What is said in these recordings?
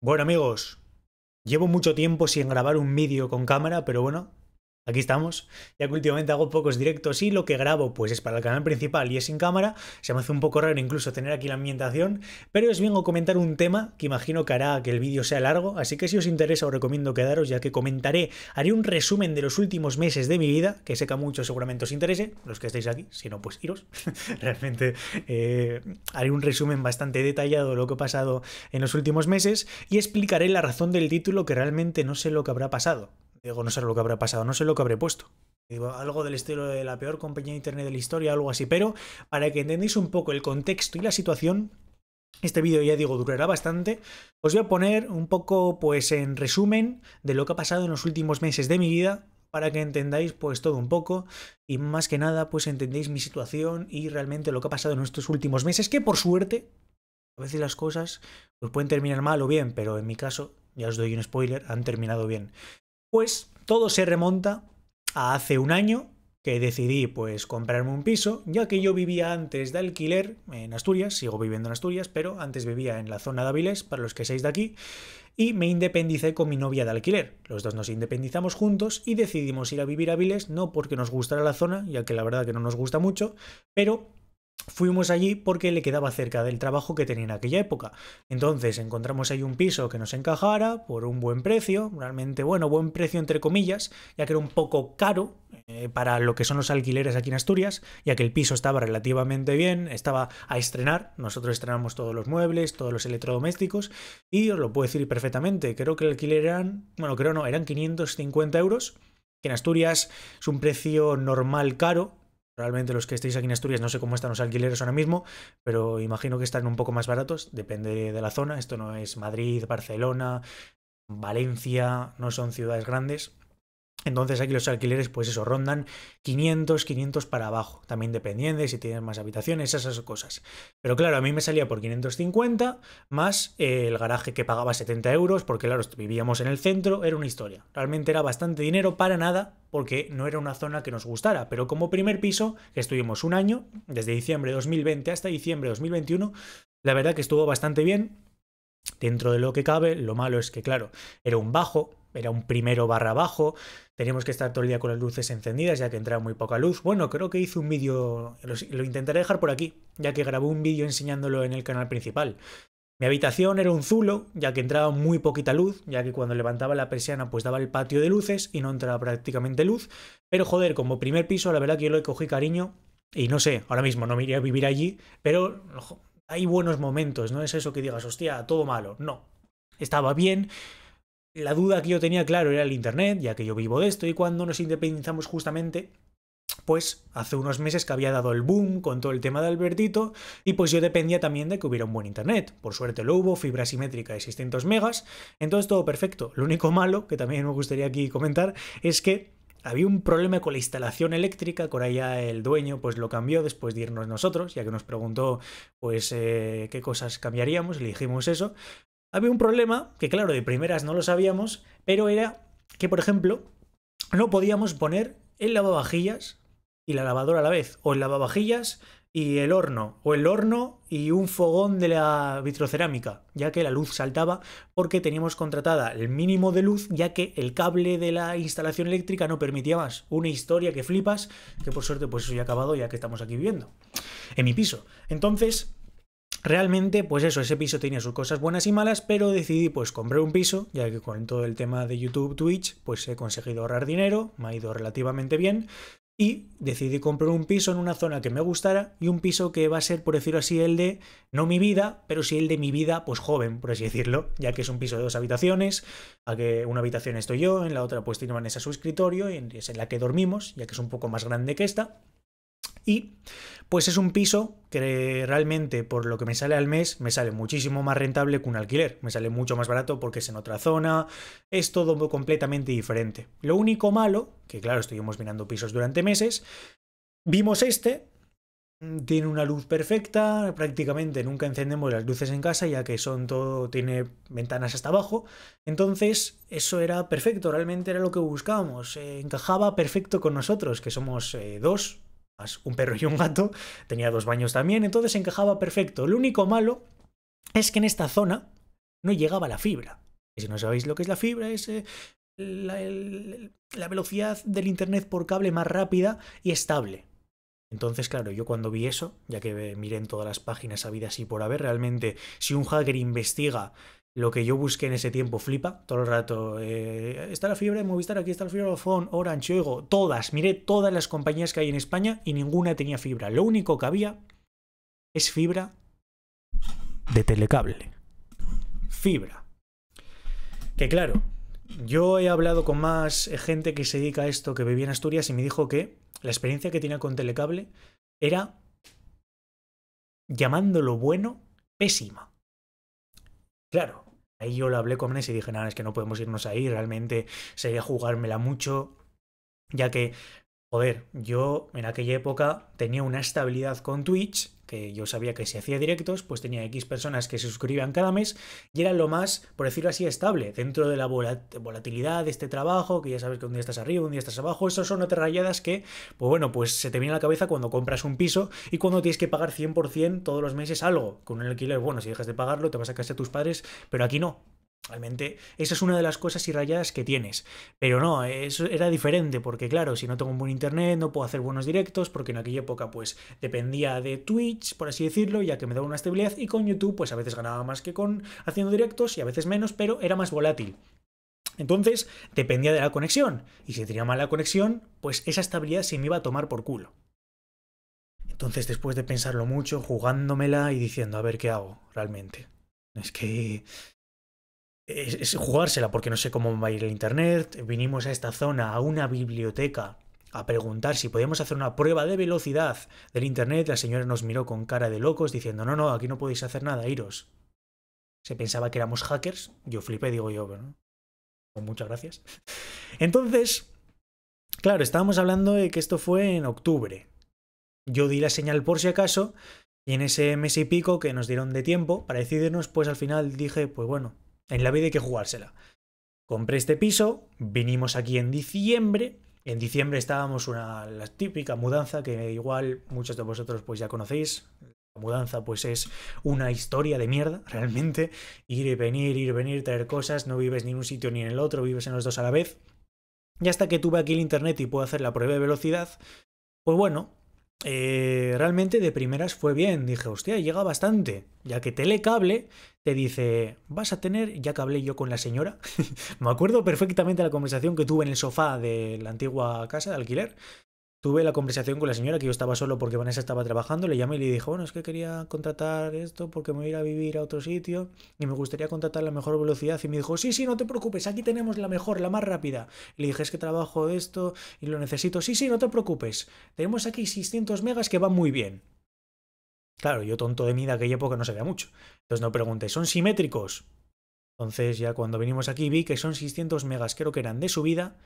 Bueno amigos, llevo mucho tiempo sin grabar un vídeo con cámara, pero bueno, Aquí estamos, ya que últimamente hago pocos directos y lo que grabo pues es para el canal principal y es sin cámara, se me hace un poco raro incluso tener aquí la ambientación, pero os vengo a comentar un tema que imagino que hará que el vídeo sea largo, así que si os interesa os recomiendo quedaros ya que comentaré, haré un resumen de los últimos meses de mi vida, que sé que a muchos seguramente os interese, los que estáis aquí, si no pues iros, realmente eh, haré un resumen bastante detallado de lo que ha pasado en los últimos meses y explicaré la razón del título que realmente no sé lo que habrá pasado, Digo, no sé lo que habrá pasado, no sé lo que habré puesto. Digo, algo del estilo de la peor compañía de internet de la historia, algo así. Pero para que entendáis un poco el contexto y la situación, este vídeo ya digo durará bastante. Os voy a poner un poco, pues en resumen, de lo que ha pasado en los últimos meses de mi vida, para que entendáis pues todo un poco y más que nada pues entendéis mi situación y realmente lo que ha pasado en estos últimos meses, que por suerte a veces las cosas pues pueden terminar mal o bien, pero en mi caso, ya os doy un spoiler, han terminado bien. Pues todo se remonta a hace un año que decidí pues comprarme un piso, ya que yo vivía antes de alquiler en Asturias, sigo viviendo en Asturias, pero antes vivía en la zona de Avilés, para los que seáis de aquí, y me independicé con mi novia de alquiler. Los dos nos independizamos juntos y decidimos ir a vivir a Avilés, no porque nos gustara la zona, ya que la verdad que no nos gusta mucho, pero Fuimos allí porque le quedaba cerca del trabajo que tenía en aquella época. Entonces encontramos ahí un piso que nos encajara por un buen precio, realmente bueno, buen precio entre comillas, ya que era un poco caro eh, para lo que son los alquileres aquí en Asturias, ya que el piso estaba relativamente bien, estaba a estrenar, nosotros estrenamos todos los muebles, todos los electrodomésticos, y os lo puedo decir perfectamente, creo que el alquiler eran, bueno, creo no, eran 550 euros, que en Asturias es un precio normal caro, Realmente los que estéis aquí en Asturias no sé cómo están los alquileres ahora mismo, pero imagino que están un poco más baratos, depende de la zona. Esto no es Madrid, Barcelona, Valencia, no son ciudades grandes. Entonces aquí los alquileres, pues eso, rondan 500, 500 para abajo, también dependiendo si tienes más habitaciones, esas cosas. Pero claro, a mí me salía por 550 más eh, el garaje que pagaba 70 euros, porque claro, vivíamos en el centro, era una historia. Realmente era bastante dinero para nada, porque no era una zona que nos gustara, pero como primer piso, que estuvimos un año, desde diciembre de 2020 hasta diciembre de 2021, la verdad que estuvo bastante bien. Dentro de lo que cabe, lo malo es que, claro, era un bajo, era un primero barra abajo, teníamos que estar todo el día con las luces encendidas ya que entraba muy poca luz. Bueno, creo que hice un vídeo, lo, intentaré dejar por aquí, ya que grabé un vídeo enseñándolo en el canal principal. Mi habitación era un zulo, ya que entraba muy poquita luz, ya que cuando levantaba la persiana pues daba el patio de luces y no entraba prácticamente luz. Pero joder, como primer piso, la verdad que yo lo cogí cariño y no sé, ahora mismo no me iría a vivir allí, pero hay buenos momentos, no es eso que digas, hostia, todo malo. No, estaba bien, la duda que yo tenía, claro, era el Internet, ya que yo vivo de esto, y cuando nos independizamos justamente, pues hace unos meses que había dado el boom con todo el tema de Albertito, y pues yo dependía también de que hubiera un buen Internet. Por suerte lo hubo, fibra simétrica de 600 megas, entonces todo perfecto. Lo único malo, que también me gustaría aquí comentar, es que había un problema con la instalación eléctrica, por allá el dueño pues lo cambió después de irnos nosotros, ya que nos preguntó pues eh, qué cosas cambiaríamos, le dijimos eso, había un problema, que claro, de primeras no lo sabíamos, pero era que, por ejemplo, no podíamos poner el lavavajillas y la lavadora a la vez, o el lavavajillas y el horno, o el horno y un fogón de la vitrocerámica, ya que la luz saltaba porque teníamos contratada el mínimo de luz, ya que el cable de la instalación eléctrica no permitía más. Una historia que flipas, que por suerte pues eso ya ha acabado ya que estamos aquí viviendo, en mi piso. Entonces, Realmente, pues eso, ese piso tenía sus cosas buenas y malas, pero decidí pues comprar un piso, ya que con todo el tema de YouTube, Twitch, pues he conseguido ahorrar dinero, me ha ido relativamente bien, y decidí comprar un piso en una zona que me gustara y un piso que va a ser, por decirlo así, el de, no mi vida, pero sí el de mi vida, pues joven, por así decirlo, ya que es un piso de dos habitaciones, a que una habitación estoy yo, en la otra pues tiene Vanessa su escritorio, y es en la que dormimos, ya que es un poco más grande que esta. Y pues es un piso que realmente por lo que me sale al mes me sale muchísimo más rentable que un alquiler, me sale mucho más barato porque es en otra zona, es todo completamente diferente. Lo único malo, que claro, estuvimos mirando pisos durante meses, vimos este, tiene una luz perfecta, prácticamente nunca encendemos las luces en casa ya que son todo, tiene ventanas hasta abajo, entonces eso era perfecto, realmente era lo que buscábamos, eh, encajaba perfecto con nosotros, que somos eh, dos, un perro y un gato, tenía dos baños también, entonces encajaba perfecto. Lo único malo es que en esta zona no llegaba la fibra. Y si no sabéis lo que es la fibra, es eh, la, velocidad del Internet por cable más rápida y estable. Entonces, claro, yo cuando vi eso, ya que miré en todas las páginas habidas y por haber, realmente si un hacker investiga lo que yo busqué en ese tiempo flipa, todo el rato. Eh, está la fibra de Movistar, aquí está la fibra de Vodafone, Orange, Oigo, todas. Miré todas las compañías que hay en España y ninguna tenía fibra. Lo único que había es fibra de telecable. Fibra. Que claro, yo he hablado con más eh, gente que se dedica a esto que vivía en Asturias y me dijo que la experiencia que tenía con telecable era, llamándolo bueno, pésima. Claro, Ahí yo lo hablé con Menes y dije, nada, es que no podemos irnos ahí, realmente sería jugármela mucho, ya que joder, yo en aquella época tenía una estabilidad con Twitch, que yo sabía que se hacía directos, pues tenía X personas que se suscribían cada mes y era lo más, por decirlo así, estable, dentro de la volatilidad de este trabajo, que ya sabes que un día estás arriba, un día estás abajo, esas son otras rayadas que, pues bueno, pues se te viene a la cabeza cuando compras un piso y cuando tienes que pagar 100% todos los meses algo, con un alquiler, bueno, si dejas de pagarlo te vas a casa de tus padres, pero aquí no, Realmente, esa es una de las cosas irrayadas que tienes. Pero no, eso era diferente, porque claro, si no tengo un buen internet, no puedo hacer buenos directos, porque en aquella época, pues, dependía de Twitch, por así decirlo, ya que me daba una estabilidad, y con YouTube, pues a veces ganaba más que con haciendo directos y a veces menos, pero era más volátil. Entonces, dependía de la conexión, y si tenía mala conexión, pues esa estabilidad se me iba a tomar por culo. Entonces, después de pensarlo mucho, jugándomela y diciendo, a ver qué hago realmente. Es que es, jugársela porque no sé cómo va a ir el internet. Vinimos a esta zona, a una biblioteca, a preguntar si podíamos hacer una prueba de velocidad del internet. La señora nos miró con cara de locos diciendo, no, no, aquí no podéis hacer nada, iros. Se pensaba que éramos hackers. Yo flipé, digo yo, bueno, pues muchas gracias. Entonces, claro, estábamos hablando de que esto fue en octubre. Yo di la señal por si acaso y en ese mes y pico que nos dieron de tiempo para decidirnos, pues al final dije, pues bueno, en la vida hay que jugársela. Compré este piso, vinimos aquí en diciembre. En diciembre estábamos una la típica mudanza que igual muchos de vosotros pues ya conocéis. La mudanza pues es una historia de mierda, realmente. Ir y venir, ir y venir, traer cosas, no vives ni en un sitio ni en el otro, vives en los dos a la vez. Y hasta que tuve aquí el internet y puedo hacer la prueba de velocidad, pues bueno, eh, realmente de primeras fue bien. Dije, hostia, llega bastante. Ya que telecable le dice, vas a tener, ya que hablé yo con la señora, me acuerdo perfectamente de la conversación que tuve en el sofá de la antigua casa de alquiler, tuve la conversación con la señora que yo estaba solo porque Vanessa estaba trabajando, le llamé y le dije, bueno, es que quería contratar esto porque me voy a ir a vivir a otro sitio y me gustaría contratar la mejor velocidad y me dijo, sí, sí, no te preocupes, aquí tenemos la mejor, la más rápida. le dije, es que trabajo esto y lo necesito, sí, sí, no te preocupes, tenemos aquí 600 megas que van muy bien. Claro, yo tonto de mí de aquella época no sabía mucho. Entonces no pregunté, ¿son simétricos? Entonces ya cuando venimos aquí vi que son 600 megas, creo que eran de subida,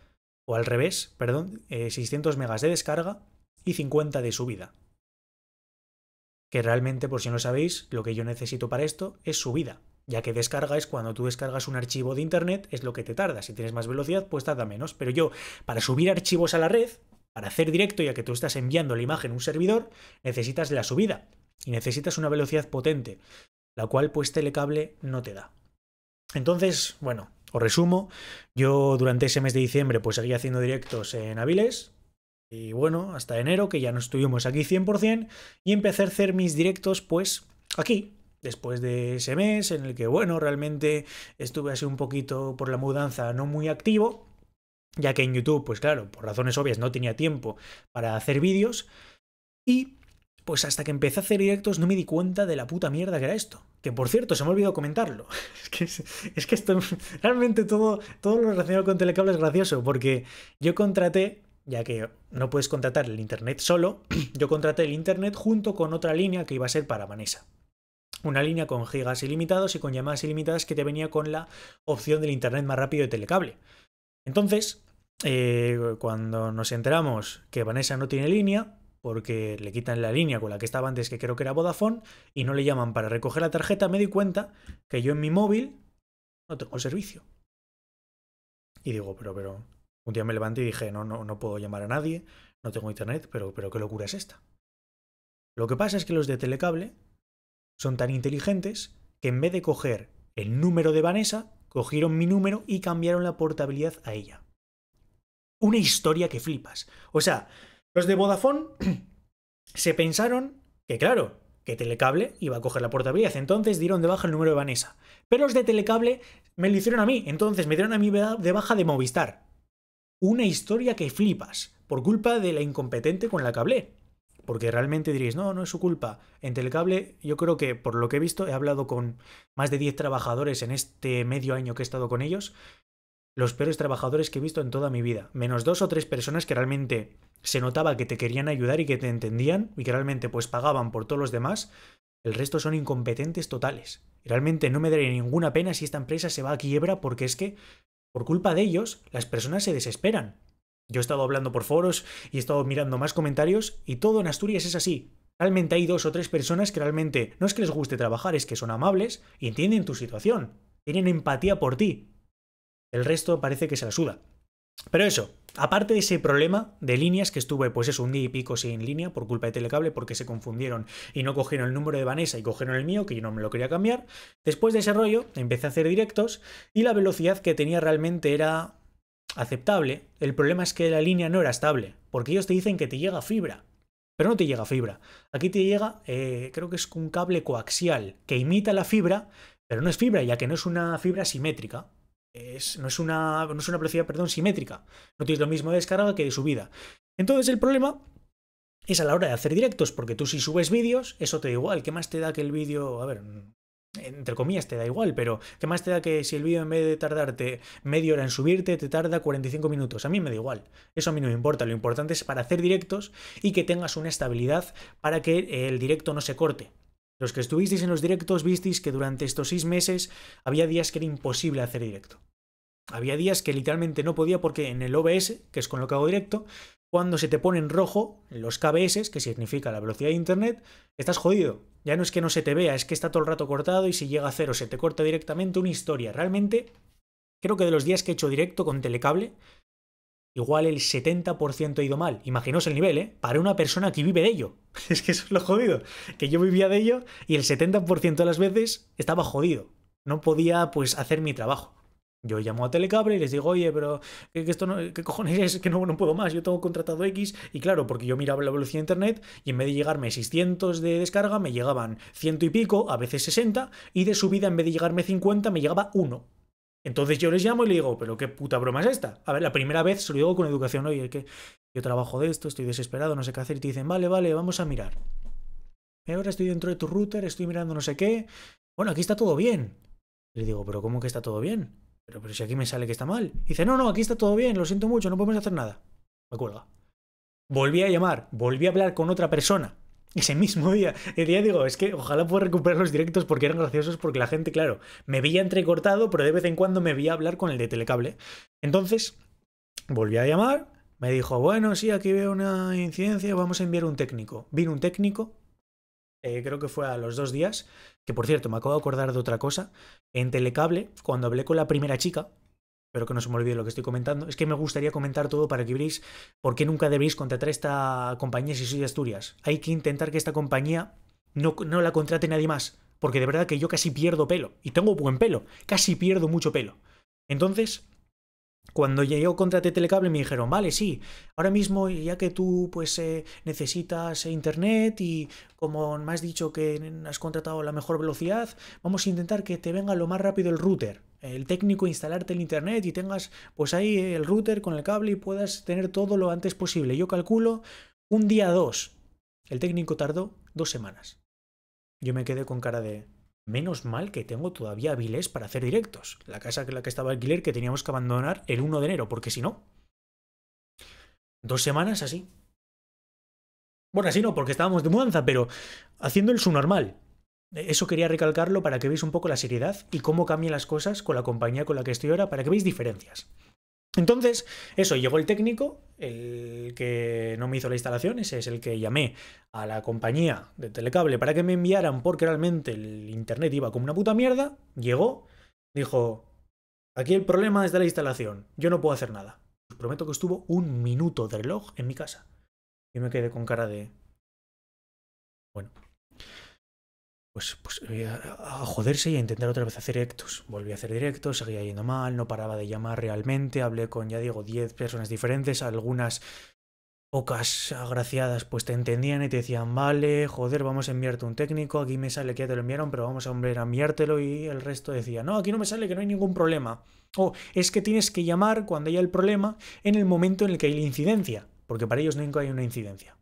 o al revés, perdón, 600 eh, megas de descarga y 50 de subida. Que realmente, por si no lo sabéis, lo que yo necesito para esto es subida, ya que descarga es cuando tú descargas un archivo de internet, es lo que te tarda. Si tienes más velocidad, pues tarda menos. Pero yo, para subir archivos a la red, para hacer directo, ya que tú estás enviando la imagen a un servidor, necesitas la subida y necesitas una velocidad potente, la cual pues telecable no te da. Entonces, bueno, os resumo, yo durante ese mes de diciembre pues seguía haciendo directos en Avilés, y bueno, hasta enero, que ya no estuvimos aquí 100%, y empecé a hacer mis directos pues aquí, después de ese mes en el que, bueno, realmente estuve así un poquito por la mudanza no muy activo, ya que en YouTube, pues claro, por razones obvias no tenía tiempo para hacer vídeos, y pues hasta que empecé a hacer directos no me di cuenta de la puta mierda que era esto. Que por cierto, se me ha olvidado comentarlo. Es que, esto, realmente todo, todo lo relacionado con Telecable es gracioso, porque yo contraté, ya que no puedes contratar el Internet solo, yo contraté el Internet junto con otra línea que iba a ser para Vanessa. Una línea con gigas ilimitados y con llamadas ilimitadas que te venía con la opción del Internet más rápido de Telecable. Entonces, eh, cuando nos enteramos que Vanessa no tiene línea, porque le quitan la línea con la que estaba antes, que creo que era Vodafone, y no le llaman para recoger la tarjeta, me di cuenta que yo en mi móvil no tengo servicio. Y digo, pero, pero, un día me levanté y dije, no, no, no puedo llamar a nadie, no tengo internet, pero, pero qué locura es esta. Lo que pasa es que los de Telecable son tan inteligentes que en vez de coger el número de Vanessa, cogieron mi número y cambiaron la portabilidad a ella. Una historia que flipas. O sea, los de Vodafone se pensaron que, claro, que Telecable iba a coger la portabilidad. Entonces dieron de baja el número de Vanessa. Pero los de Telecable me lo hicieron a mí. Entonces me dieron a mí de baja de Movistar. Una historia que flipas por culpa de la incompetente con la cable, Porque realmente diréis, no, no es su culpa. En Telecable, yo creo que por lo que he visto, he hablado con más de 10 trabajadores en este medio año que he estado con ellos los peores trabajadores que he visto en toda mi vida. Menos dos o tres personas que realmente se notaba que te querían ayudar y que te entendían y que realmente pues pagaban por todos los demás. El resto son incompetentes totales. Realmente no me daría ninguna pena si esta empresa se va a quiebra porque es que por culpa de ellos las personas se desesperan. Yo he estado hablando por foros y he estado mirando más comentarios y todo en Asturias es así. Realmente hay dos o tres personas que realmente no es que les guste trabajar, es que son amables y entienden tu situación. Tienen empatía por ti, el resto parece que se la suda. Pero eso, aparte de ese problema de líneas que estuve, pues es un día y pico sin línea por culpa de Telecable porque se confundieron y no cogieron el número de Vanessa y cogieron el mío, que yo no me lo quería cambiar. Después de ese rollo, empecé a hacer directos y la velocidad que tenía realmente era aceptable. El problema es que la línea no era estable, porque ellos te dicen que te llega fibra, pero no te llega fibra. Aquí te llega, eh, creo que es un cable coaxial que imita la fibra, pero no es fibra, ya que no es una fibra simétrica es, no, es una, no es una velocidad perdón, simétrica. No tienes lo mismo de descarga que de subida. Entonces el problema es a la hora de hacer directos, porque tú si subes vídeos, eso te da igual. ¿Qué más te da que el vídeo? A ver, entre comillas te da igual, pero ¿qué más te da que si el vídeo en vez de tardarte media hora en subirte, te tarda 45 minutos? A mí me da igual, eso a mí no me importa, lo importante es para hacer directos y que tengas una estabilidad para que el directo no se corte. Los que estuvisteis en los directos visteis que durante estos seis meses había días que era imposible hacer directo. Había días que literalmente no podía porque en el OBS, que es con lo que hago directo, cuando se te pone en rojo los KBS, que significa la velocidad de Internet, estás jodido. Ya no es que no se te vea, es que está todo el rato cortado y si llega a cero se te corta directamente una historia. Realmente, creo que de los días que he hecho directo con telecable, igual el 70% ha ido mal. Imaginaos el nivel, ¿eh? Para una persona que vive de ello. Es que eso es lo jodido. Que yo vivía de ello y el 70% de las veces estaba jodido. No podía, pues, hacer mi trabajo. Yo llamo a Telecable y les digo, oye, pero que, esto ¿qué cojones es? Que no, puedo más, yo tengo contratado X. Y claro, porque yo miraba la velocidad de internet y en vez de llegarme 600 de descarga, me llegaban ciento y pico, a veces 60, y de subida en vez de llegarme 50, me llegaba 1. Entonces yo les llamo y le digo, pero qué puta broma es esta. A ver, la primera vez se lo digo con educación, oye, que yo trabajo de esto, estoy desesperado, no sé qué hacer, y te dicen, vale, vale, vamos a mirar. Eh, ahora estoy dentro de tu router, estoy mirando no sé qué. Bueno, aquí está todo bien. Le digo, pero ¿cómo que está todo bien? Pero, si aquí me sale que está mal. dice, no, no, aquí está todo bien, lo siento mucho, no podemos hacer nada. Me cuelga. Volví a llamar, volví a hablar con otra persona ese mismo día, el día digo, es que ojalá pueda recuperar los directos porque eran graciosos porque la gente, claro, me veía entrecortado, pero de vez en cuando me veía hablar con el de telecable. Entonces, volví a llamar, me dijo, bueno, sí, aquí veo una incidencia, vamos a enviar un técnico. Vino un técnico, eh, creo que fue a los dos días, que por cierto, me acabo de acordar de otra cosa. En Telecable, cuando hablé con la primera chica, espero que no se me olvide lo que estoy comentando, es que me gustaría comentar todo para que veáis por qué nunca debéis contratar esta compañía si sois de Asturias. Hay que intentar que esta compañía no, no la contrate nadie más, porque de verdad que yo casi pierdo pelo, y tengo buen pelo, casi pierdo mucho pelo. Entonces, cuando yo contraté Telecable me dijeron, vale, sí, ahora mismo ya que tú pues eh, necesitas internet y como me has dicho que has contratado la mejor velocidad, vamos a intentar que te venga lo más rápido el router, el técnico instalarte el internet y tengas pues ahí el router con el cable y puedas tener todo lo antes posible. Yo calculo un día dos. El técnico tardó dos semanas. Yo me quedé con cara de, Menos mal que tengo todavía Avilés para hacer directos. La casa en la que estaba alquiler que teníamos que abandonar el 1 de enero, porque si no. Dos semanas así. Bueno, así no, porque estábamos de mudanza, pero haciendo el normal. Eso quería recalcarlo para que veáis un poco la seriedad y cómo cambian las cosas con la compañía con la que estoy ahora, para que veáis diferencias. Entonces, eso, llegó el técnico, el que no me hizo la instalación, ese es el que llamé a la compañía de telecable para que me enviaran porque realmente el internet iba como una puta mierda, llegó, dijo, aquí el problema es de la instalación, yo no puedo hacer nada. Os prometo que estuvo un minuto de reloj en mi casa. Y me quedé con cara de... Bueno, pues, pues eh, a, joderse y a intentar otra vez hacer directos. Volví a hacer directos, seguía yendo mal, no paraba de llamar realmente, hablé con, ya digo, 10 personas diferentes, algunas pocas agraciadas pues te entendían y te decían, vale, joder, vamos a enviarte un técnico, aquí me sale que ya te lo enviaron, pero vamos a volver a enviártelo y el resto decía, no, aquí no me sale que no hay ningún problema. O es que tienes que llamar cuando haya el problema en el momento en el que hay la incidencia, porque para ellos nunca hay una incidencia.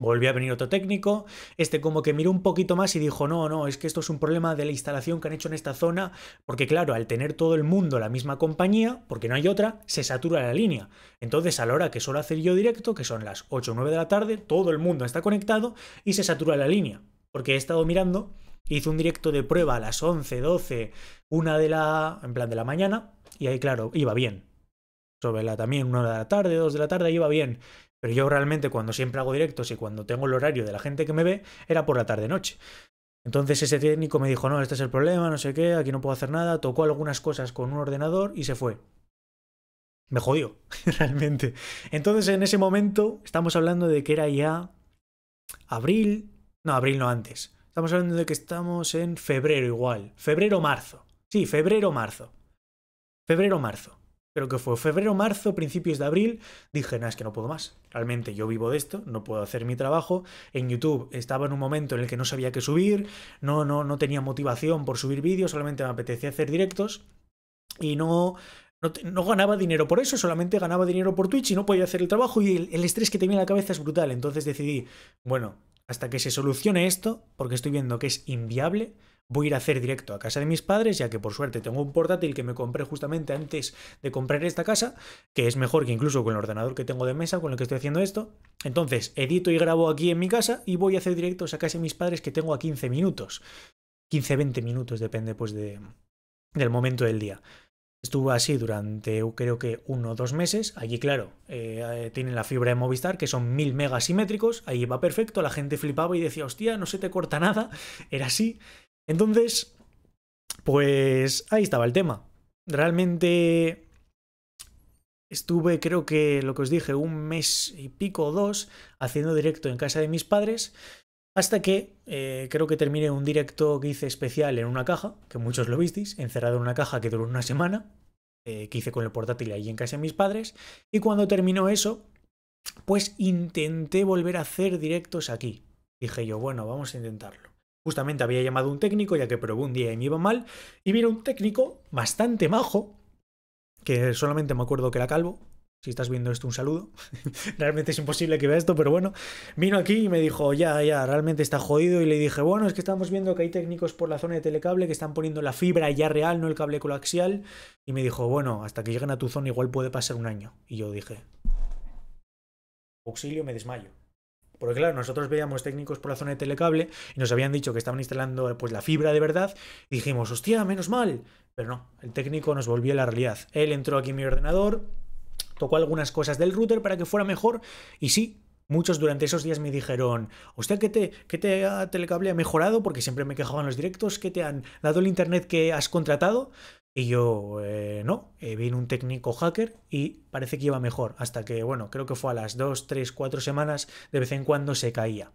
Volvió a venir otro técnico, este como que miró un poquito más y dijo, no, no, es que esto es un problema de la instalación que han hecho en esta zona, porque claro, al tener todo el mundo la misma compañía, porque no hay otra, se satura la línea. Entonces a la hora que suelo hacer yo directo, que son las 8 o 9 de la tarde, todo el mundo está conectado y se satura la línea. Porque he estado mirando, hice un directo de prueba a las 11, 12, 1 de la, en plan de la mañana, y ahí claro, iba bien. Sobre la también 1 de la tarde, 2 de la tarde, iba bien pero yo realmente cuando siempre hago directos y cuando tengo el horario de la gente que me ve, era por la tarde-noche. Entonces ese técnico me dijo, no, este es el problema, no sé qué, aquí no puedo hacer nada, tocó algunas cosas con un ordenador y se fue. Me jodió, realmente. Entonces en ese momento estamos hablando de que era ya abril, no, abril no antes. Estamos hablando de que estamos en febrero igual, febrero-marzo. Sí, febrero-marzo. Febrero-marzo creo que fue febrero, marzo, principios de abril, dije, nada, es que no puedo más. Realmente yo vivo de esto, no puedo hacer mi trabajo. En YouTube estaba en un momento en el que no sabía qué subir, no, no, no tenía motivación por subir vídeos, solamente me apetecía hacer directos y no... No, ganaba dinero por eso, solamente ganaba dinero por Twitch y no podía hacer el trabajo y el, el estrés que tenía en la cabeza es brutal. Entonces decidí, bueno, hasta que se solucione esto, porque estoy viendo que es inviable, voy a ir a hacer directo a casa de mis padres, ya que por suerte tengo un portátil que me compré justamente antes de comprar esta casa, que es mejor que incluso con el ordenador que tengo de mesa con el que estoy haciendo esto. Entonces, edito y grabo aquí en mi casa y voy a hacer directos a casa de mis padres que tengo a 15 minutos. 15-20 minutos, depende pues de, del momento del día. Estuvo así durante creo que uno o dos meses. Allí, claro, eh, tienen la fibra de Movistar, que son mil megasimétricos. simétricos. Ahí va perfecto, la gente flipaba y decía, hostia, no se te corta nada. Era así. Entonces, pues ahí estaba el tema. Realmente estuve, creo que lo que os dije, un mes y pico o dos haciendo directo en casa de mis padres. Hasta que eh, creo que terminé un directo que hice especial en una caja, que muchos lo visteis, encerrado en una caja que duró una semana, eh, que hice con el portátil ahí en casa de mis padres. Y cuando terminó eso, pues intenté volver a hacer directos aquí. Dije yo, bueno, vamos a intentarlo. Justamente había llamado a un técnico, ya que probé un día y me iba mal, y vino un técnico bastante majo, que solamente me acuerdo que era calvo. Si estás viendo esto, un saludo. realmente es imposible que vea esto, pero bueno. Vino aquí y me dijo, ya, ya, realmente está jodido. Y le dije, bueno, es que estamos viendo que hay técnicos por la zona de telecable que están poniendo la fibra ya real, no el cable coaxial. Y me dijo, bueno, hasta que lleguen a tu zona igual puede pasar un año. Y yo dije, auxilio, me desmayo. Porque claro, nosotros veíamos técnicos por la zona de telecable y nos habían dicho que estaban instalando pues la fibra de verdad y dijimos, hostia, menos mal. Pero no, el técnico nos volvió a la realidad. Él entró aquí en mi ordenador, tocó algunas cosas del router para que fuera mejor y sí, Muchos durante esos días me dijeron, hostia, ¿qué te, te telecable ha mejorado? Porque siempre me quejaban los directos, que te han dado el internet que has contratado? Y yo, eh, no, eh, vino un técnico hacker y parece que iba mejor, hasta que, bueno, creo que fue a las 2, 3, 4 semanas, de vez en cuando se caía.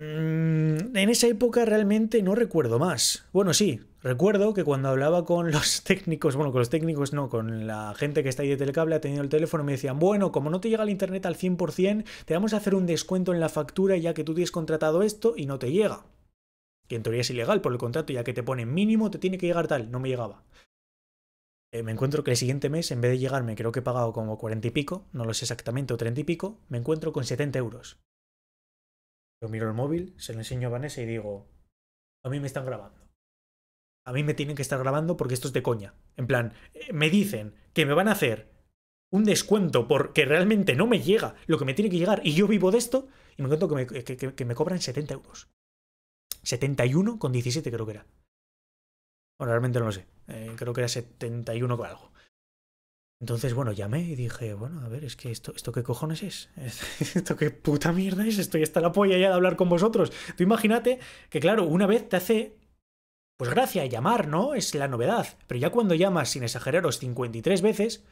Mm, en esa época realmente no recuerdo más. Bueno, sí, recuerdo que cuando hablaba con los técnicos, bueno, con los técnicos no, con la gente que está ahí de telecable, ha tenido el teléfono, me decían, bueno, como no te llega el internet al 100%, te vamos a hacer un descuento en la factura ya que tú tienes contratado esto y no te llega que en teoría es ilegal por el contrato, ya que te pone mínimo, te tiene que llegar tal, no me llegaba. Eh, me encuentro que el siguiente mes, en vez de llegarme, creo que he pagado como 40 y pico, no lo sé exactamente, o 30 y pico, me encuentro con 70 euros. Yo miro el móvil, se lo enseño a Vanessa y digo, a mí me están grabando. A mí me tienen que estar grabando porque esto es de coña. En plan, eh, me dicen que me van a hacer un descuento porque realmente no me llega lo que me tiene que llegar y yo vivo de esto y me encuentro que me, que me cobran 70 euros. 71 con 17 creo que era. Bueno, realmente no lo sé. Eh, creo que era 71 con algo. Entonces, bueno, llamé y dije, bueno, a ver, es que esto, esto qué cojones es. Esto qué puta mierda es. Estoy hasta la polla ya de hablar con vosotros. Tú imagínate que, claro, una vez te hace pues gracia llamar, ¿no? Es la novedad. Pero ya cuando llamas, sin exageraros, 53 veces,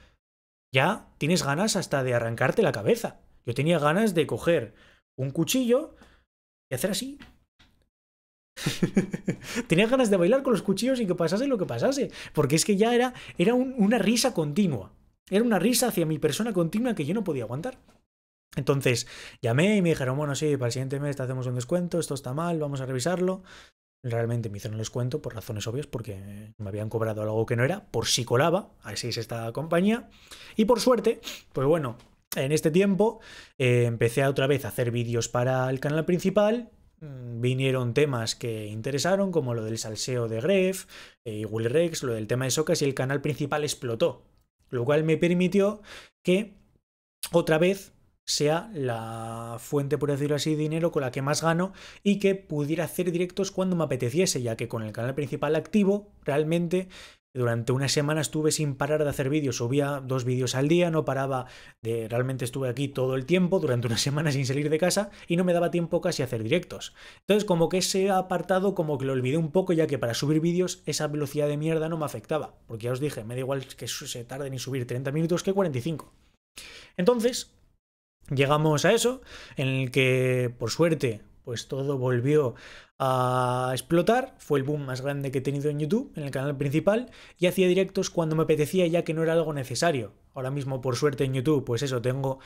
ya tienes ganas hasta de arrancarte la cabeza. Yo tenía ganas de coger un cuchillo y hacer así Tenía ganas de bailar con los cuchillos y que pasase lo que pasase, porque es que ya era, era una risa continua. Era una risa hacia mi persona continua que yo no podía aguantar. Entonces llamé y me dijeron, bueno, sí, para el siguiente mes te hacemos un descuento, esto está mal, vamos a revisarlo. Realmente me hicieron el descuento por razones obvias, porque me habían cobrado algo que no era, por si colaba, así es esta compañía. Y por suerte, pues bueno, en este tiempo eh, empecé otra vez a hacer vídeos para el canal principal Mm, vinieron temas que interesaron, como lo del salseo de Gref eh, y Will Rex, lo del tema de Socas, y el canal principal explotó. Lo cual me permitió que otra vez sea la fuente, por decirlo así, de dinero con la que más gano y que pudiera hacer directos cuando me apeteciese, ya que con el canal principal activo realmente durante una semana estuve sin parar de hacer vídeos, subía dos vídeos al día, no paraba Realmente estuve aquí todo el tiempo, durante una semana sin salir de casa, y no me daba tiempo casi a hacer directos. Entonces como que ese apartado como que lo olvidé un poco, ya que para subir vídeos esa velocidad de mierda no me afectaba, porque ya os dije, me da igual que se tarde ni subir 30 minutos que 45. Entonces, llegamos a eso, en el que por suerte pues todo volvió a explotar. Fue el boom más grande que he tenido en YouTube, en el canal principal, y hacía directos cuando me apetecía ya que no era algo necesario. Ahora mismo, por suerte, en YouTube, pues eso, tengo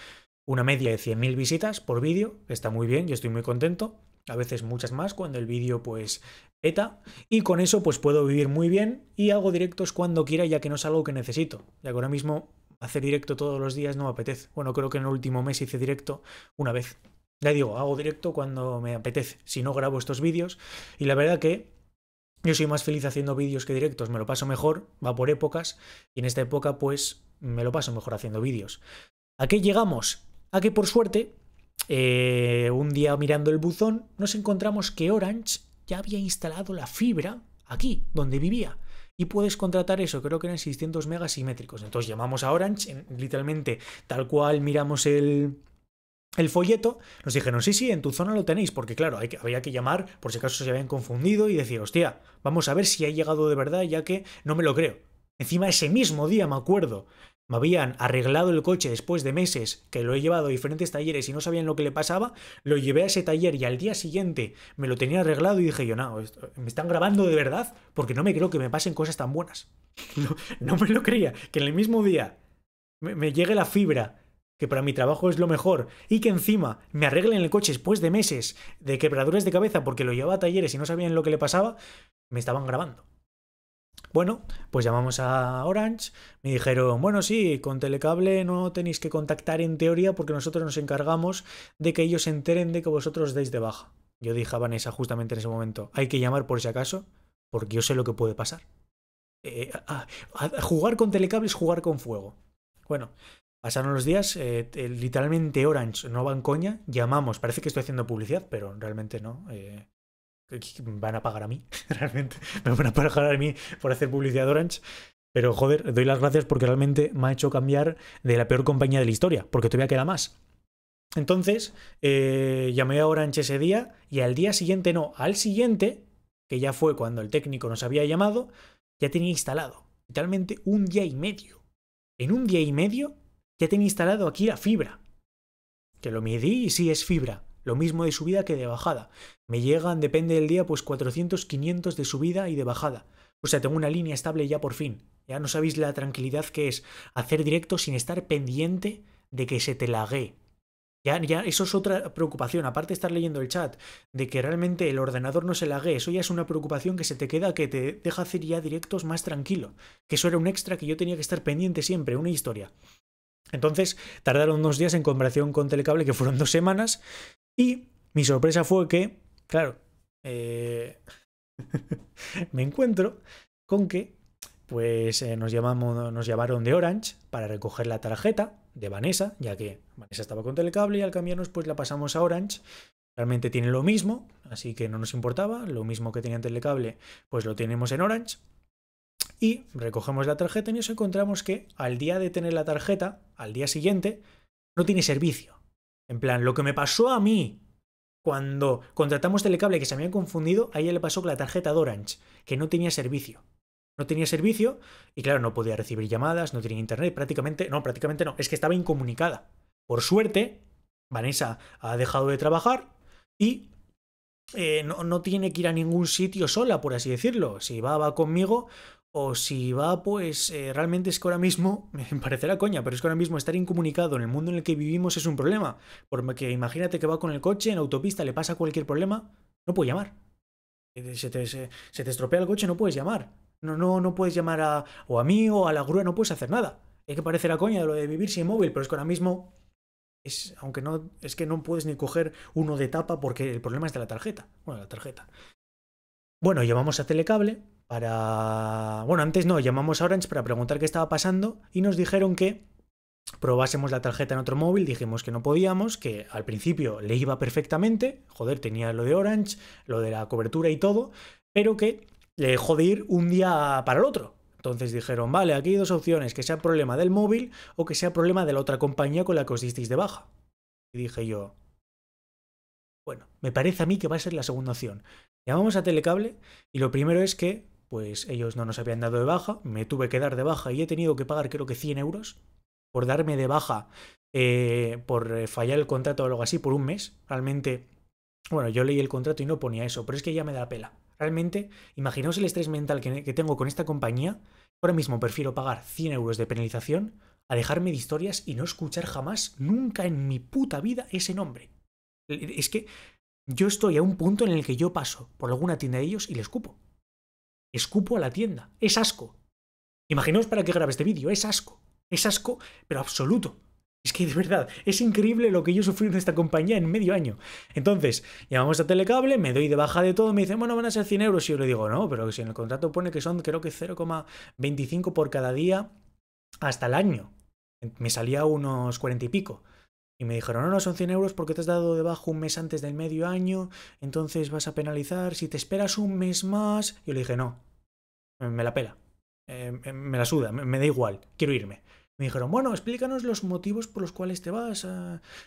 una media de 100.000 visitas por vídeo, está muy bien, yo estoy muy contento. A veces muchas más cuando el vídeo pues peta y con eso pues puedo vivir muy bien y hago directos cuando quiera ya que no es algo que necesito, ya que ahora mismo hacer directo todos los días no me apetece. Bueno, creo que en el último mes hice directo una vez. Ya digo, hago directo cuando me apetece, si no grabo estos vídeos. Y la verdad que yo soy más feliz haciendo vídeos que directos, me lo paso mejor, va por épocas, y en esta época pues me lo paso mejor haciendo vídeos. ¿A qué llegamos? A que por suerte, eh, un día mirando el buzón, nos encontramos que Orange ya había instalado la fibra aquí, donde vivía. Y puedes contratar eso, creo que eran 600 megas simétricos. Entonces llamamos a Orange, literalmente tal cual miramos el, el folleto, nos dijeron, sí, sí, en tu zona lo tenéis, porque claro, había que llamar por si acaso se habían confundido y decir, hostia, vamos a ver si ha llegado de verdad, ya que no me lo creo. Encima ese mismo día, me acuerdo, me habían arreglado el coche después de meses que lo he llevado a diferentes talleres y no sabían lo que le pasaba, lo llevé a ese taller y al día siguiente me lo tenía arreglado y dije yo, no, me están grabando de verdad porque no me creo que me pasen cosas tan buenas. No, no me lo creía, que en el mismo día me, me llegue la fibra que para mi trabajo es lo mejor y que encima me arreglen el coche después de meses de quebraduras de cabeza porque lo llevaba a talleres y no sabían lo que le pasaba, me estaban grabando. Bueno, pues llamamos a Orange, me dijeron, bueno, sí, con Telecable no tenéis que contactar en teoría porque nosotros nos encargamos de que ellos se enteren de que vosotros deis de baja. Yo dije a Vanessa justamente en ese momento, hay que llamar por si acaso, porque yo sé lo que puede pasar. Eh, ah, ah, jugar con Telecable es jugar con fuego. Bueno, Pasaron los días, eh, literalmente Orange, no van coña, llamamos, parece que estoy haciendo publicidad, pero realmente no. Eh, van a pagar a mí, realmente. Me van a pagar a mí por hacer publicidad de Orange. Pero joder, doy las gracias porque realmente me ha hecho cambiar de la peor compañía de la historia, porque todavía queda más. Entonces, eh, llamé a Orange ese día y al día siguiente, no, al siguiente, que ya fue cuando el técnico nos había llamado, ya tenía instalado, literalmente un día y medio. En un día y medio ya tiene instalado aquí la fibra. Que lo midí y sí es fibra. Lo mismo de subida que de bajada. Me llegan, depende del día, pues 400, 500 de subida y de bajada. O sea, tengo una línea estable ya por fin. Ya no sabéis la tranquilidad que es hacer directo sin estar pendiente de que se te lague. Ya, ya, eso es otra preocupación, aparte de estar leyendo el chat, de que realmente el ordenador no se lague, eso ya es una preocupación que se te queda, que te deja hacer ya directos más tranquilo, que eso era un extra que yo tenía que estar pendiente siempre, una historia. Entonces tardaron dos días en comparación con Telecable, que fueron dos semanas. Y mi sorpresa fue que, claro, eh, me encuentro con que pues eh, nos, llamaron de Orange para recoger la tarjeta de Vanessa, ya que Vanessa estaba con Telecable y al cambiarnos pues la pasamos a Orange. Realmente tiene lo mismo, así que no nos importaba, lo mismo que tenía Telecable pues lo tenemos en Orange y recogemos la tarjeta y nos encontramos que al día de tener la tarjeta, al día siguiente, no tiene servicio. En plan, lo que me pasó a mí cuando contratamos Telecable que se me habían confundido, a ella le pasó con la tarjeta de Orange, que no tenía servicio. No tenía servicio y claro, no podía recibir llamadas, no tenía internet, prácticamente, no, prácticamente no, es que estaba incomunicada. Por suerte, Vanessa ha dejado de trabajar y eh, no, no, tiene que ir a ningún sitio sola, por así decirlo. Si va, va conmigo o si va, pues eh, realmente es que ahora mismo, me parecerá coña, pero es que ahora mismo estar incomunicado en el mundo en el que vivimos es un problema. Porque imagínate que va con el coche, en autopista, le pasa cualquier problema, no puede llamar. Se te, estropea el coche, no puedes llamar. No, no, no puedes llamar a, o a mí o a la grúa, no puedes hacer nada. Hay que parece la coña de lo de vivir sin móvil, pero es que ahora mismo, es, aunque no, es que no puedes ni coger uno de tapa porque el problema es de la tarjeta. Bueno, la tarjeta. Bueno, llamamos a Telecable, para... Bueno, antes no, llamamos a Orange para preguntar qué estaba pasando y nos dijeron que probásemos la tarjeta en otro móvil, dijimos que no podíamos, que al principio le iba perfectamente, joder, tenía lo de Orange, lo de la cobertura y todo, pero que le dejó de ir un día para el otro. Entonces dijeron, vale, aquí hay dos opciones, que sea problema del móvil o que sea problema de la otra compañía con la que os disteis de baja. Y dije yo, bueno, me parece a mí que va a ser la segunda opción. Llamamos a Telecable y lo primero es que pues ellos no nos habían dado de baja, me tuve que dar de baja y he tenido que pagar creo que 100 euros por darme de baja, eh, por eh, fallar el contrato o algo así, por un mes. Realmente, bueno, yo leí el contrato y no ponía eso, pero es que ya me da pela. Realmente, imaginaos el estrés mental que, tengo con esta compañía. Ahora mismo prefiero pagar 100 euros de penalización a dejarme de historias y no escuchar jamás, nunca en mi puta vida, ese nombre. Es que yo estoy a un punto en el que yo paso por alguna tienda de ellos y les cupo. Escupo a la tienda. Es asco. Imaginaos para qué graba este vídeo. Es asco. Es asco, pero absoluto. Es que de verdad, es increíble lo que yo sufrí en esta compañía en medio año. Entonces, llamamos a Telecable, me doy de baja de todo, me dicen, bueno, van a ser 100 euros. Y yo le digo, no, pero si en el contrato pone que son, creo que 0,25 por cada día hasta el año. Me salía unos 40 y pico. Y me dijeron, no, no, son 100 euros porque te has dado debajo un mes antes del medio año, entonces vas a penalizar, si te esperas un mes más... Yo le dije, no, me la pela, em, em, me la suda, me da igual, quiero irme. Me dijeron, bueno, explícanos los motivos por los cuales te vas.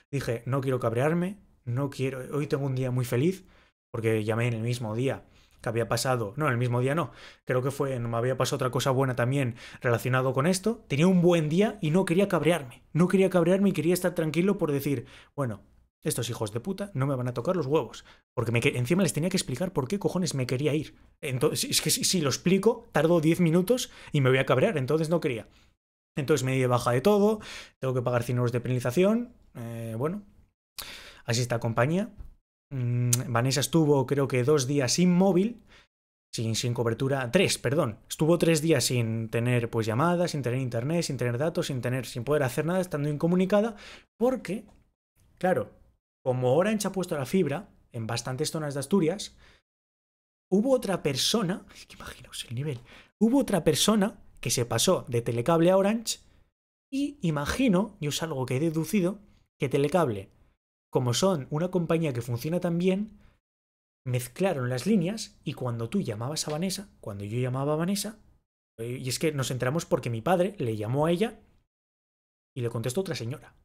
Dije, no quiero cabrearme, no quiero, hoy tengo un día muy feliz, porque llamé en el mismo día que había pasado, no, el mismo día no, creo que fue, me había pasado otra cosa buena también relacionado con esto, tenía un buen día y no quería cabrearme, no quería cabrearme y quería estar tranquilo por decir, bueno, estos hijos de puta no me van a tocar los huevos. Porque encima les tenía que explicar por qué cojones me quería ir. Entonces, es que si, lo explico, tardo 10 minutos y me voy a cabrear, entonces no quería. Entonces me di baja de todo, tengo que pagar 100 euros de penalización. Eh, bueno, así está compañía. Mm, Vanessa estuvo creo que dos días inmóvil sin, sin, cobertura, tres, perdón. Estuvo tres días sin tener pues llamadas, sin tener internet, sin tener datos, sin tener, sin poder hacer nada, estando incomunicada, porque, claro, como Orange ha puesto la fibra en bastantes zonas de Asturias, hubo otra persona, es que imaginaos el nivel, hubo otra persona que se pasó de Telecable a Orange y imagino, y es algo que he deducido, que Telecable como son una compañía que funciona tan bien, mezclaron las líneas y cuando tú llamabas a Vanessa, cuando yo llamaba a Vanessa, eh, y es que nos enteramos porque mi padre le llamó a ella y le contestó otra señora.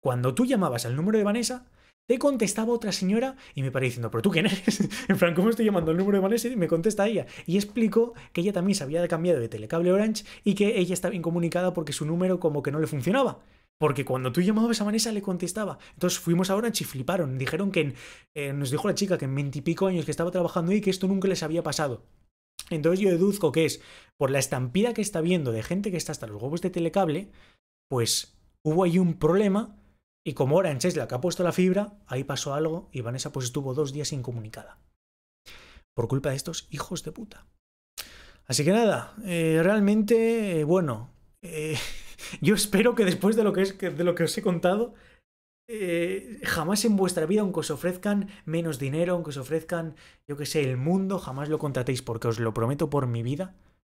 Cuando tú llamabas al número de Vanessa, te contestaba otra señora y me paré diciendo, pero tú quién eres? en plan, ¿cómo estoy llamando al número de Vanessa? Y me contesta ella. Y explicó que ella también se había cambiado de telecable Orange y que ella estaba incomunicada porque su número como que no le funcionaba. Porque cuando tú llamabas a Vanessa le contestaba. Entonces fuimos ahora Orange y fliparon. Dijeron que eh, nos dijo la chica que en veintipico años que estaba trabajando ahí que esto nunca les había pasado. Entonces yo deduzco que es por la estampida que está viendo de gente que está hasta los huevos de telecable, pues hubo ahí un problema y como ahora en la que ha puesto la fibra, ahí pasó algo y Vanessa pues estuvo dos días incomunicada. Por culpa de estos hijos de puta. Así que nada, eh, realmente, eh, bueno, Yo espero que después de lo que, es, de lo que os he contado, eh, jamás en vuestra vida, aunque os ofrezcan menos dinero, aunque os ofrezcan, yo que sé, el mundo, jamás lo contratéis, porque os lo prometo por mi vida,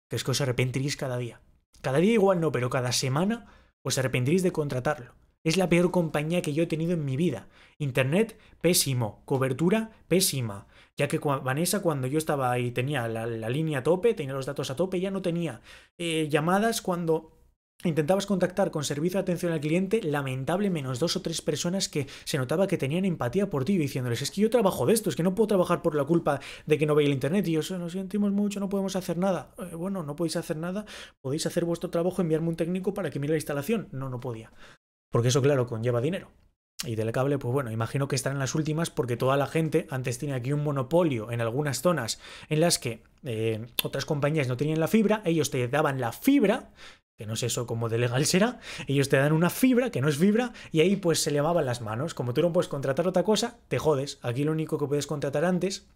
que es que os arrepentiréis cada día. Cada día igual no, pero cada semana os arrepentiréis de contratarlo. Es la peor compañía que yo he tenido en mi vida. Internet, pésimo. Cobertura, pésima. Ya que Vanessa, cuando yo estaba ahí, tenía la, línea a tope, tenía los datos a tope, ya no tenía eh, llamadas cuando Intentabas contactar con servicio de atención al cliente, lamentable menos dos o tres personas que se notaba que tenían empatía por ti, diciéndoles, es que yo trabajo de esto, es que no puedo trabajar por la culpa de que no veía el internet, y yo, nos sentimos mucho, no podemos hacer nada. Eh, bueno, no podéis hacer nada, podéis hacer vuestro trabajo, enviarme un técnico para que mire la instalación. No, no podía. Porque eso, claro, conlleva dinero y cable, pues bueno, imagino que estarán las últimas porque toda la gente antes tenía aquí un monopolio en algunas zonas en las que eh, otras compañías no tenían la fibra, ellos te daban la fibra, que no sé eso cómo de legal será, ellos te dan una fibra que no es fibra y ahí pues se le las manos. Como tú no puedes contratar otra cosa, te jodes. Aquí lo único que puedes contratar antes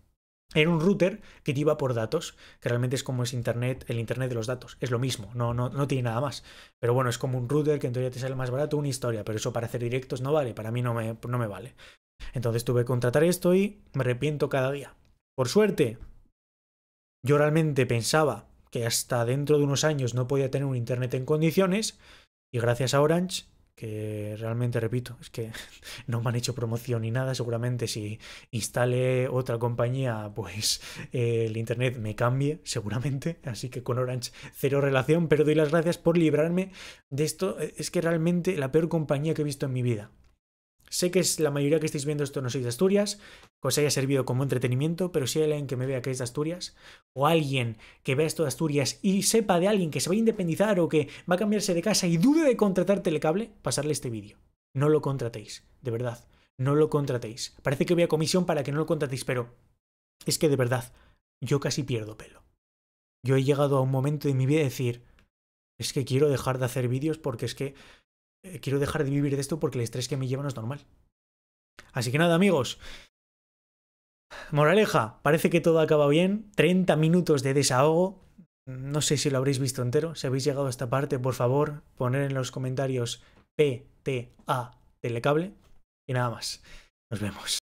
era un router que te iba por datos, que realmente es como es Internet, el Internet de los datos. Es lo mismo, no, no, no tiene nada más. Pero bueno, es como un router que en teoría te sale más barato, una historia, pero eso para hacer directos no vale, para mí no no me vale. Entonces tuve que contratar esto y me arrepiento cada día. Por suerte, yo realmente pensaba que hasta dentro de unos años no podía tener un Internet en condiciones y gracias a Orange que realmente, repito, es que no me han hecho promoción ni nada. Seguramente si instale otra compañía, pues eh, el internet me cambie, seguramente. Así que con Orange cero relación, pero doy las gracias por librarme de esto. Es que realmente la peor compañía que he visto en mi vida. Sé que es la mayoría que estáis viendo esto no sois de Asturias, que os haya servido como entretenimiento, pero si hay alguien que me vea que es de Asturias, o alguien que vea esto de Asturias y sepa de alguien que se va a independizar o que va a cambiarse de casa y dude de contratar telecable, pasarle este vídeo. No lo contratéis, de verdad. No lo contratéis. Parece que voy a comisión para que no lo contratéis, pero es que de verdad, yo casi pierdo pelo. Yo he llegado a un momento de mi vida de decir, es que quiero dejar de hacer vídeos porque es que eh, quiero dejar de vivir de esto porque el estrés que me lleva no es normal. Así que nada, amigos. Moraleja, parece que todo acaba bien. 30 minutos de desahogo. No sé si lo habréis visto entero. Si habéis llegado a esta parte, por favor, poner en los comentarios PTA Telecable. Y nada más. Nos vemos.